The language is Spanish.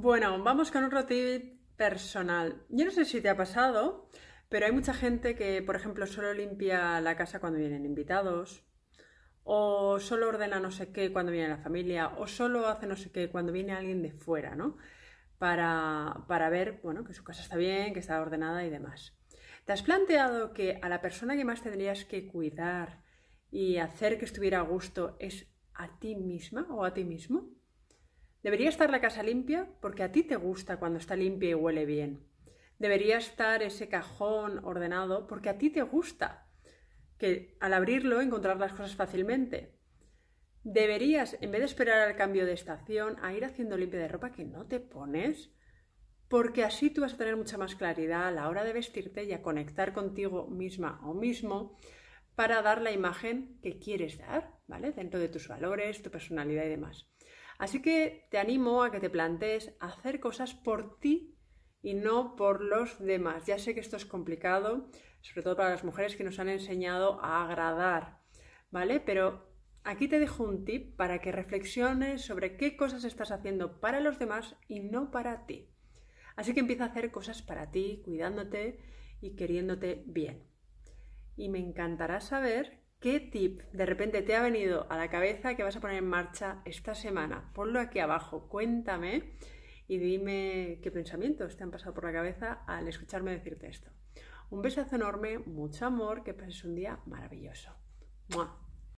Bueno, vamos con otro tip personal. Yo no sé si te ha pasado, pero hay mucha gente que, por ejemplo, solo limpia la casa cuando vienen invitados, o solo ordena no sé qué cuando viene la familia, o solo hace no sé qué cuando viene alguien de fuera, ¿no? Para, ver, bueno, que su casa está bien, que está ordenada y demás. ¿Te has planteado que a la persona que más tendrías que cuidar y hacer que estuviera a gusto es a ti misma o a ti mismo? Debería estar la casa limpia porque a ti te gusta cuando está limpia y huele bien. Debería estar ese cajón ordenado porque a ti te gusta que al abrirlo encontrar las cosas fácilmente. Deberías, en vez de esperar al cambio de estación, a ir haciendo limpia de ropa que no te pones, porque así tú vas a tener mucha más claridad a la hora de vestirte y a conectar contigo misma o mismo para dar la imagen que quieres dar, ¿vale? Dentro de tus valores, tu personalidad y demás. Así que te animo a que te plantees hacer cosas por ti y no por los demás. Ya sé que esto es complicado, sobre todo para las mujeres que nos han enseñado a agradar, ¿vale? Pero aquí te dejo un tip para que reflexiones sobre qué cosas estás haciendo para los demás y no para ti. Así que empieza a hacer cosas para ti, cuidándote y queriéndote bien. Y me encantará saber ¿Qué tip de repente te ha venido a la cabeza que vas a poner en marcha esta semana? Ponlo aquí abajo, cuéntame y dime qué pensamientos te han pasado por la cabeza al escucharme decirte esto. Un besazo enorme, mucho amor, que pases un día maravilloso.